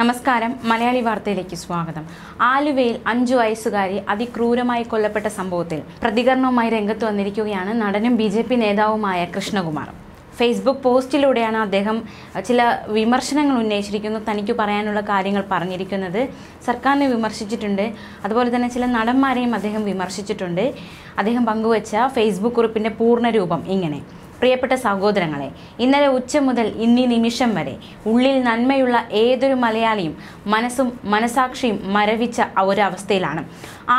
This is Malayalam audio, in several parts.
നമസ്കാരം മലയാളി വാർത്തയിലേക്ക് സ്വാഗതം ആലുവയിൽ അഞ്ചു വയസ്സുകാരി അതിക്രൂരമായി കൊല്ലപ്പെട്ട സംഭവത്തിൽ പ്രതികരണവുമായി രംഗത്ത് വന്നിരിക്കുകയാണ് നടനും ബി ജെ പി നേതാവുമായ കൃഷ്ണകുമാർ ഫേസ്ബുക്ക് പോസ്റ്റിലൂടെയാണ് അദ്ദേഹം ചില വിമർശനങ്ങൾ ഉന്നയിച്ചിരിക്കുന്നു തനിക്ക് പറയാനുള്ള കാര്യങ്ങൾ പറഞ്ഞിരിക്കുന്നത് സർക്കാരിനെ വിമർശിച്ചിട്ടുണ്ട് അതുപോലെ തന്നെ ചില നടന്മാരെയും അദ്ദേഹം വിമർശിച്ചിട്ടുണ്ട് അദ്ദേഹം പങ്കുവച്ച ഫേസ്ബുക്ക് കുറിപ്പിൻ്റെ പൂർണ്ണരൂപം ഇങ്ങനെ പ്രിയപ്പെട്ട സഹോദരങ്ങളെ ഇന്നലെ ഉച്ച മുതൽ ഇന്നീ നിമിഷം വരെ ഉള്ളിൽ നന്മയുള്ള ഏതൊരു മലയാളിയും മനസ്സും മനസാക്ഷിയും മരവിച്ച ഒരവസ്ഥയിലാണ്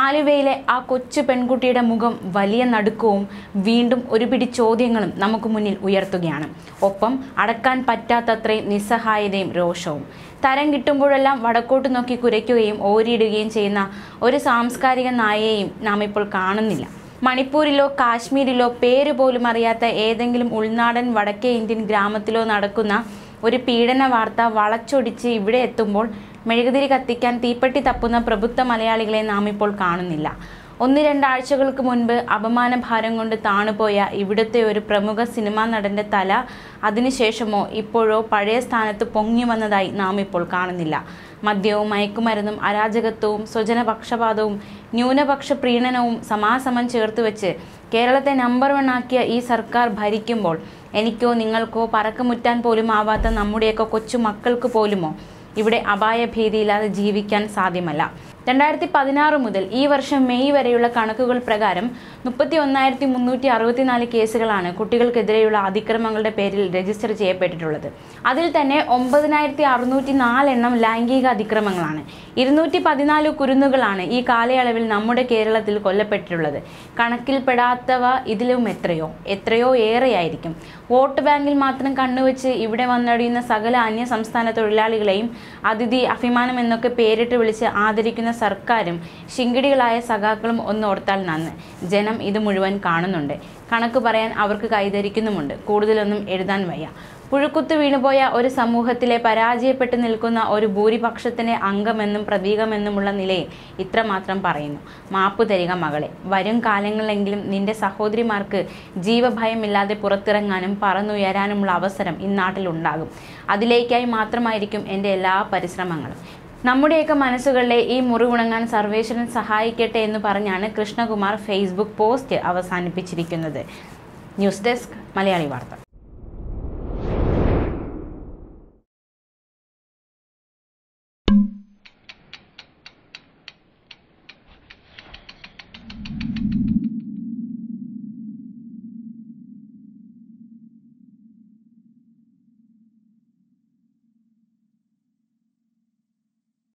ആലുവയിലെ ആ കൊച്ചു പെൺകുട്ടിയുടെ മുഖം വലിയ നടുക്കവും വീണ്ടും ഒരുപിടി ചോദ്യങ്ങളും നമുക്ക് മുന്നിൽ ഉയർത്തുകയാണ് ഒപ്പം അടക്കാൻ പറ്റാത്തത്രയും നിസ്സഹായതയും രോഷവും തരം കിട്ടുമ്പോഴെല്ലാം വടക്കോട്ട് നോക്കി കുരയ്ക്കുകയും ഓരിയിടുകയും ചെയ്യുന്ന ഒരു സാംസ്കാരിക നായയെയും നാം ഇപ്പോൾ കാണുന്നില്ല മണിപ്പൂരിലോ കാശ്മീരിലോ പേര് പോലും അറിയാത്ത ഏതെങ്കിലും ഉൾനാടൻ വടക്കേ ഇന്ത്യൻ ഗ്രാമത്തിലോ നടക്കുന്ന ഒരു പീഡന വാർത്ത വളച്ചൊടിച്ച് ഇവിടെ എത്തുമ്പോൾ മെഴുകുതിരി കത്തിക്കാൻ തീപ്പെട്ടി തപ്പുന്ന പ്രബുദ്ധ മലയാളികളെ നാം ഇപ്പോൾ കാണുന്നില്ല ഒന്ന് രണ്ടാഴ്ചകൾക്ക് മുൻപ് അപമാനഭാരം കൊണ്ട് താണുപോയ ഇവിടുത്തെ ഒരു പ്രമുഖ സിനിമാ നടൻ്റെ തല അതിനുശേഷമോ ഇപ്പോഴോ പഴയ സ്ഥാനത്ത് പൊങ്ങി വന്നതായി നാം ഇപ്പോൾ കാണുന്നില്ല മദ്യവും മയക്കുമരുന്നും അരാജകത്വവും സ്വജനപക്ഷപാതവും ന്യൂനപക്ഷ പ്രീണനവും സമാസമം ചേർത്ത് വെച്ച് കേരളത്തെ നമ്പർ വൺ ആക്കിയ ഈ സർക്കാർ ഭരിക്കുമ്പോൾ എനിക്കോ നിങ്ങൾക്കോ പറക്കമുറ്റാൻ പോലും ആവാത്ത നമ്മുടെയൊക്കെ കൊച്ചു മക്കൾക്ക് പോലുമോ ഇവിടെ അപായഭീതിയില്ലാതെ ജീവിക്കാൻ സാധ്യമല്ല രണ്ടായിരത്തി പതിനാറ് മുതൽ ഈ വർഷം മെയ് വരെയുള്ള കണക്കുകൾ പ്രകാരം മുപ്പത്തി ഒന്നായിരത്തി മുന്നൂറ്റി അറുപത്തിനാല് കേസുകളാണ് കുട്ടികൾക്കെതിരെയുള്ള അതിക്രമങ്ങളുടെ പേരിൽ രജിസ്റ്റർ ചെയ്യപ്പെട്ടിട്ടുള്ളത് അതിൽ തന്നെ ഒമ്പതിനായിരത്തി അറുന്നൂറ്റി നാലെണ്ണം ലൈംഗിക അതിക്രമങ്ങളാണ് ഇരുന്നൂറ്റി പതിനാല് കുരുന്നുകളാണ് ഈ കാലയളവിൽ നമ്മുടെ കേരളത്തിൽ കൊല്ലപ്പെട്ടിട്ടുള്ളത് കണക്കിൽപ്പെടാത്തവ ഇതിലും എത്രയോ എത്രയോ ഏറെയായിരിക്കും വോട്ട് ബാങ്കിൽ മാത്രം കണ്ണുവെച്ച് ഇവിടെ വന്നടിയുന്ന സകല അന്യ സംസ്ഥാന തൊഴിലാളികളെയും അതിഥി അഭിമാനം എന്നൊക്കെ പേരിട്ട് വിളിച്ച് ആദരിക്കുന്ന സർക്കാരും ശിങ്കിടികളായ സഖാക്കളും ഒന്നോർത്താൽ നന്ന് ജനം ജനം ഇത് മുഴുവൻ കാണുന്നുണ്ട് കണക്ക് പറയാൻ അവർക്ക് കൈതരിക്കുന്നുമുണ്ട് കൂടുതലൊന്നും എഴുതാൻ വയ്യ പുഴുക്കുത്തു വീണുപോയ ഒരു സമൂഹത്തിലെ പരാജയപ്പെട്ടു നിൽക്കുന്ന ഒരു ഭൂരിപക്ഷത്തിന് അംഗമെന്നും പ്രതീകമെന്നുമുള്ള നിലയിൽ ഇത്രമാത്രം പറയുന്നു മാപ്പു തരിക മകളെ വരും കാലങ്ങളിലെങ്കിലും നിന്റെ സഹോദരിമാർക്ക് ജീവഭയമില്ലാതെ പുറത്തിറങ്ങാനും പറന്നുയരാനുമുള്ള അവസരം ഇന്നാട്ടിലുണ്ടാകും അതിലേക്കായി മാത്രമായിരിക്കും എൻ്റെ എല്ലാ പരിശ്രമങ്ങളും നമ്മുടെയൊക്കെ മനസ്സുകളിലെ ഈ മുറിവുണങ്ങാൻ സർവേശ്വരൻ സഹായിക്കട്ടെ എന്ന് പറഞ്ഞാണ് കൃഷ്ണകുമാർ ഫേസ്ബുക്ക് പോസ്റ്റ് അവസാനിപ്പിച്ചിരിക്കുന്നത് ന്യൂസ് ഡെസ്ക് മലയാളി വാർത്ത